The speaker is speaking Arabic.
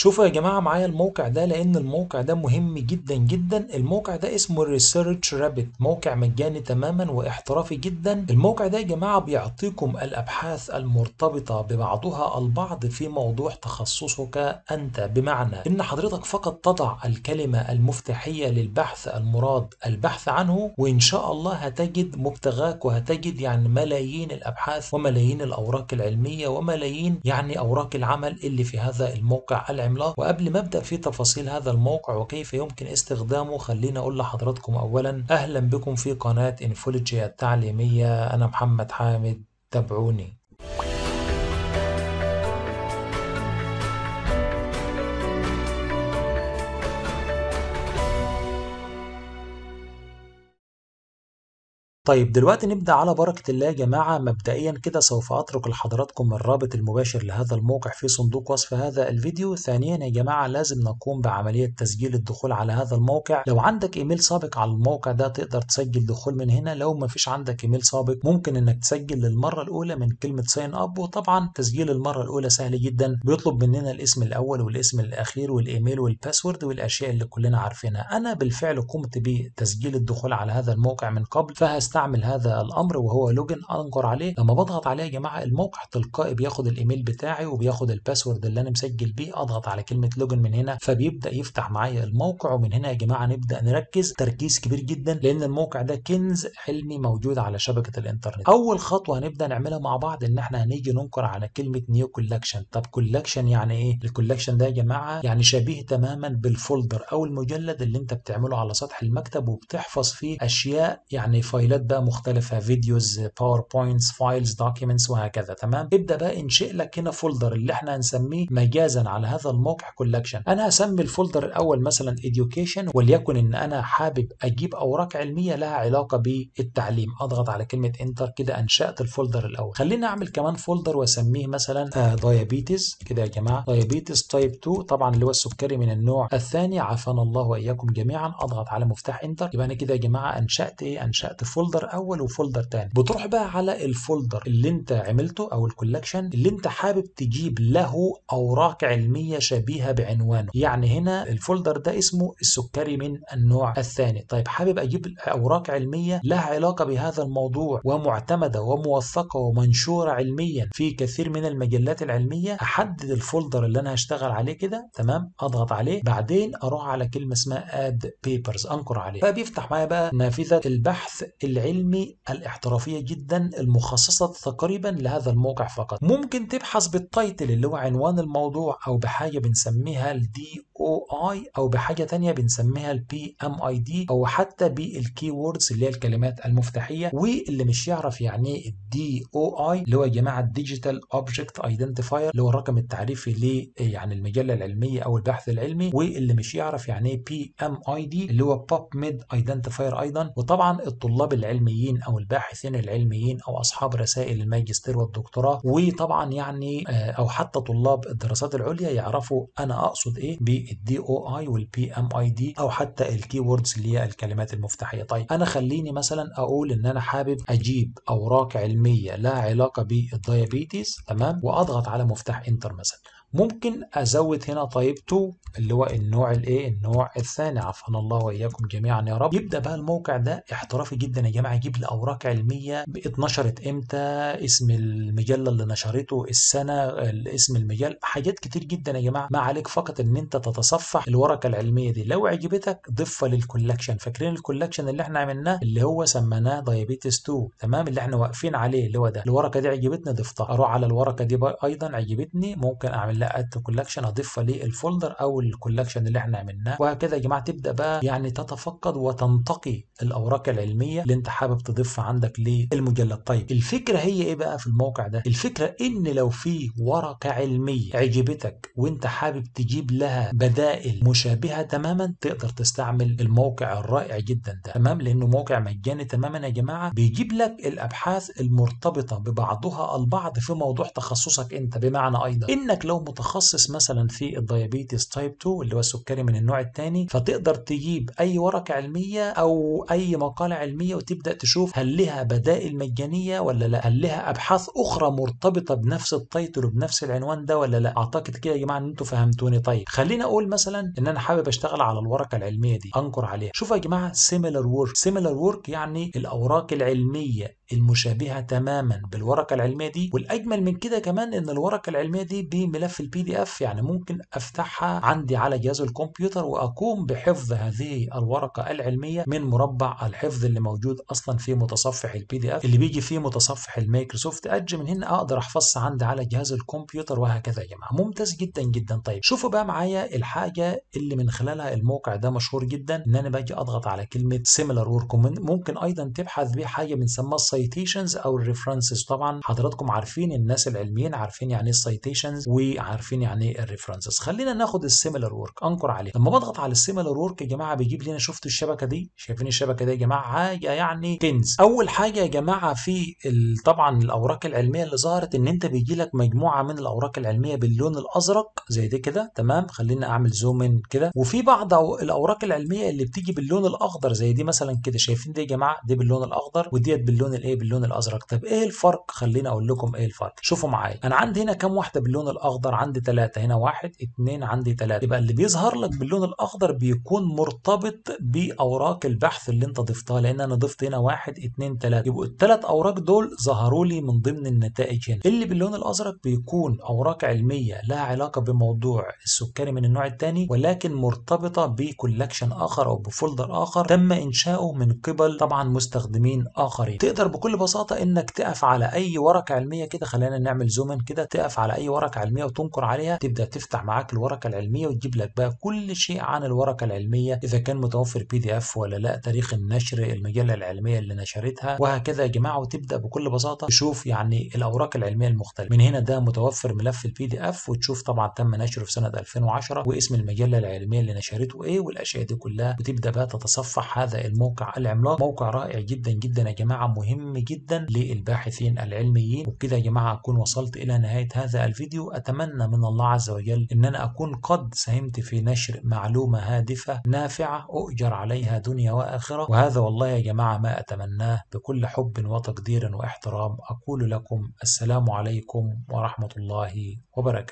شوفوا يا جماعة معايا الموقع ده لأن الموقع ده مهم جدا جدا الموقع ده اسمه ريسيرش رابت موقع مجاني تماما واحترافي جدا الموقع ده يا جماعة بيعطيكم الأبحاث المرتبطة ببعضها البعض في موضوع تخصصك أنت بمعنى إن حضرتك فقط تضع الكلمة المفتاحية للبحث المراد البحث عنه وإن شاء الله هتجد مبتغاك وهتجد يعني ملايين الأبحاث وملايين الأوراق العلمية وملايين يعني أوراق العمل اللي في هذا الموقع العلمي العملاق وقبل ما ابدا في تفاصيل هذا الموقع وكيف يمكن استخدامه خليني اقول لحضراتكم اولا اهلا بكم في قناه انفولوجيا التعليميه انا محمد حامد تابعوني طيب دلوقتي نبدأ على بركة الله يا جماعة مبدئيا كده سوف أترك لحضراتكم الرابط المباشر لهذا الموقع في صندوق وصف هذا الفيديو ثانيا يا جماعة لازم نقوم بعملية تسجيل الدخول على هذا الموقع لو عندك إيميل سابق على الموقع ده تقدر تسجل دخول من هنا لو ما فيش عندك إيميل سابق ممكن إنك تسجل للمرة الأولى من كلمة ساين أب وطبعا تسجيل المرة الأولى سهل جدا بيطلب مننا الاسم الأول والاسم الأخير والإيميل والباسورد والأشياء اللي كلنا عارفينها أنا بالفعل قمت بتسجيل الدخول على هذا الموقع من قبل فهستعمل استعمل هذا الامر وهو لوجن انجر عليه لما بضغط عليه يا جماعه الموقع تلقائي بياخد الايميل بتاعي وبياخد الباسورد اللي انا مسجل بيه اضغط على كلمه لوجن من هنا فبيبدا يفتح معايا الموقع ومن هنا يا جماعه نبدا نركز تركيز كبير جدا لان الموقع ده كنز حلمي موجود على شبكه الانترنت اول خطوه هنبدا نعملها مع بعض ان احنا هنيجي ننكر على كلمه نيو كولكشن طب كولكشن يعني ايه الكولكشن ده يا جماعه يعني شبيه تماما بالفولدر او المجلد اللي انت بتعمله على سطح المكتب وبتحفظ فيه اشياء يعني فايلات بقى مختلفه فيديوز باوربوينتس فايلز دوكيومنتس وهكذا تمام ابدا بقى انشئ لك هنا فولدر اللي احنا هنسميه مجازا على هذا الموقع كولكشن انا هسمي الفولدر الاول مثلا education وليكن ان انا حابب اجيب اوراق علميه لها علاقه بالتعليم اضغط على كلمه انتر كده انشات الفولدر الاول خليني اعمل كمان فولدر واسميه مثلا دايابيتس آه، كده يا جماعه دايابيتس تايب 2 طبعا اللي هو السكري من النوع الثاني عافانا الله واياكم جميعا اضغط على مفتاح انتر يبقى انا كده يا جماعه انشات ايه انشات فولدر فولدر اول وفولدر تاني بتروح بقى على الفولدر اللي انت عملته او الكولكشن اللي انت حابب تجيب له اوراق علميه شبيهه بعنوانه يعني هنا الفولدر ده اسمه السكري من النوع الثاني طيب حابب اجيب اوراق علميه لها علاقه بهذا الموضوع ومعتمده وموثقه ومنشوره علميا في كثير من المجلات العلميه احدد الفولدر اللي انا هشتغل عليه كده تمام اضغط عليه بعدين اروح على كلمه اسمها اد بيبرز انقر عليه فبيفتح معايا بقى نافذه البحث اللي العلمي الاحترافية جدا المخصصة تقريبا لهذا الموقع فقط ممكن تبحث بالتايتل اللي هو عنوان الموضوع أو بحاجة بنسميها الدي او اي او بحاجه تانية بنسميها البي ام اي دي او حتى بالكي ووردز اللي هي الكلمات المفتاحيه واللي مش يعرف يعني ايه الدي او اي اللي هو يا جماعه الديجيتال اوبجكت ايدنتيفاير اللي هو الرقم التعريفي ل يعني المجله العلميه او البحث العلمي واللي مش يعرف يعني ايه بي ام اي دي اللي هو باب ميد ايدنتيفاير ايضا وطبعا الطلاب العلميين او الباحثين العلميين او اصحاب رسائل الماجستير والدكتوراه وطبعا يعني آه، او حتى طلاب الدراسات العليا يعرفوا انا اقصد ايه الدي او اي والبي ام اي دي او حتى الكي ووردز اللي هي الكلمات المفتاحيه طيب انا خليني مثلا اقول ان انا حابب اجيب اوراق علميه لها علاقه بالديابيتيز تمام واضغط على مفتاح انتر مثلا ممكن ازود هنا طيب 2 اللي هو النوع الايه النوع الثاني عفنا الله واياكم جميعا يا رب يبدا بقى الموقع ده احترافي جدا يا جماعه يجيب لي اوراق علميه اتنشرت امتى اسم المجله اللي نشرته السنه اسم المجال حاجات كتير جدا يا جماعه ما عليك فقط ان انت تتصفح الورقه العلميه دي لو عجبتك ضفها للكولكشن فاكرين الكولكشن اللي احنا عملناه اللي هو سميناه دايابيتس 2 تمام اللي احنا واقفين عليه اللي هو ده الورقه دي عجبتني ضفتها اروح على الورقه دي ايضا عجبتني ممكن اعمل لا اد كولكشن اضيفها للفولدر او الكولكشن اللي احنا عملناه وهكذا يا جماعه تبدا بقى يعني تتفقد وتنتقي الاوراق العلميه اللي انت حابب تضيفها عندك للمجلد طيب الفكره هي ايه بقى في الموقع ده الفكره ان لو في ورقه علميه عجبتك وانت حابب تجيب لها بدائل مشابهه تماما تقدر تستعمل الموقع الرائع جدا ده تمام لانه موقع مجاني تماما يا جماعه بيجيب لك الابحاث المرتبطه ببعضها البعض في موضوع تخصصك انت بمعنى ايضا انك لو متخصص مثلا في الديابيتس تايب 2 اللي هو السكري من النوع الثاني فتقدر تجيب اي ورقه علميه او اي مقاله علميه وتبدا تشوف هل لها بدائل مجانيه ولا لا هل لها ابحاث اخرى مرتبطه بنفس التايتل وبنفس العنوان ده ولا لا اعتقد كده يا جماعه ان انتم فهمتوني طيب خلينا اقول مثلا ان انا حابب اشتغل على الورقه العلميه دي انكر عليها شوفوا يا جماعه سيميلر وورك سيميلر وورك يعني الاوراق العلميه المشابهة تماما بالورقة العلمية دي والأجمل من كده كمان إن الورقة العلمية دي بملف البي دي اف يعني ممكن أفتحها عندي على جهاز الكمبيوتر وأقوم بحفظ هذه الورقة العلمية من مربع الحفظ اللي موجود أصلا في متصفح البي دي اف اللي بيجي في متصفح المايكروسوفت أدج من هنا أقدر أحفظها عندي على جهاز الكمبيوتر وهكذا يا جماعة ممتاز جدا جدا طيب شوفوا بقى معايا الحاجة اللي من خلالها الموقع ده مشهور جدا إن أنا باجي أضغط على كلمة سيميلار وركومند ممكن أيضا تبحث بيه حاجة بنسميها السايتيشنز او الريفرنسز طبعا حضراتكم عارفين الناس العلميين عارفين يعني ايه السيتيشنز وعارفين يعني ايه الريفرنسز خلينا ناخد السيميلر ورك انكر عليه لما بضغط على السيميلر ورك يا جماعه بيجيب لي انا شفت الشبكه دي شايفين الشبكه دي يا جماعه حاجه يعني كنز اول حاجه يا جماعه في طبعا الاوراق العلميه اللي ظهرت ان انت بيجي لك مجموعه من الاوراق العلميه باللون الازرق زي دي كده تمام خلينا اعمل زوم ان كده وفي بعض الاوراق العلميه اللي بتيجي باللون الاخضر زي دي مثلا كده شايفين دي يا جماعه دي باللون الاخضر وديت باللون الايه هي ايه باللون الازرق طب ايه الفرق خليني اقول لكم ايه الفرق شوفوا معايا انا عندي هنا كام واحده باللون الاخضر عندي ثلاثه هنا واحد اثنين عندي ثلاثه يبقى اللي بيظهر لك باللون الاخضر بيكون مرتبط باوراق البحث اللي انت ضفتها لان انا ضفت هنا واحد اثنين ثلاثه يبقوا الثلاث اوراق دول ظهروا لي من ضمن النتائج هنا اللي باللون الازرق بيكون اوراق علميه لها علاقه بموضوع السكري من النوع الثاني ولكن مرتبطه بكولكشن اخر او بفولدر اخر تم انشاؤه من قبل طبعا مستخدمين اخرين تقدر بكل بساطة إنك تقف على أي ورقة علمية كده خلينا نعمل زوم كده تقف على أي ورقة علمية وتنقر عليها تبدأ تفتح معاك الورقة العلمية وتجيب لك بقى كل شيء عن الورقة العلمية إذا كان متوفر بي دي إف ولا لا تاريخ النشر المجلة العلمية اللي نشرتها وهكذا يا جماعة وتبدأ بكل بساطة تشوف يعني الأوراق العلمية المختلفة من هنا ده متوفر ملف البي دي إف وتشوف طبعا تم نشره في سنة 2010 واسم المجلة العلمية اللي نشرته إيه والأشياء دي كلها وتبدأ بقى تتصفح هذا الموقع العملاق موقع رائع جدا جدا يا جماعة مهم مهم جدا للباحثين العلميين وبكده يا جماعة أكون وصلت إلى نهاية هذا الفيديو أتمنى من الله عز وجل إن أنا أكون قد ساهمت في نشر معلومة هادفة نافعة أؤجر عليها دنيا وآخرة وهذا والله يا جماعة ما أتمناه بكل حب وتقدير واحترام أقول لكم السلام عليكم ورحمة الله وبركاته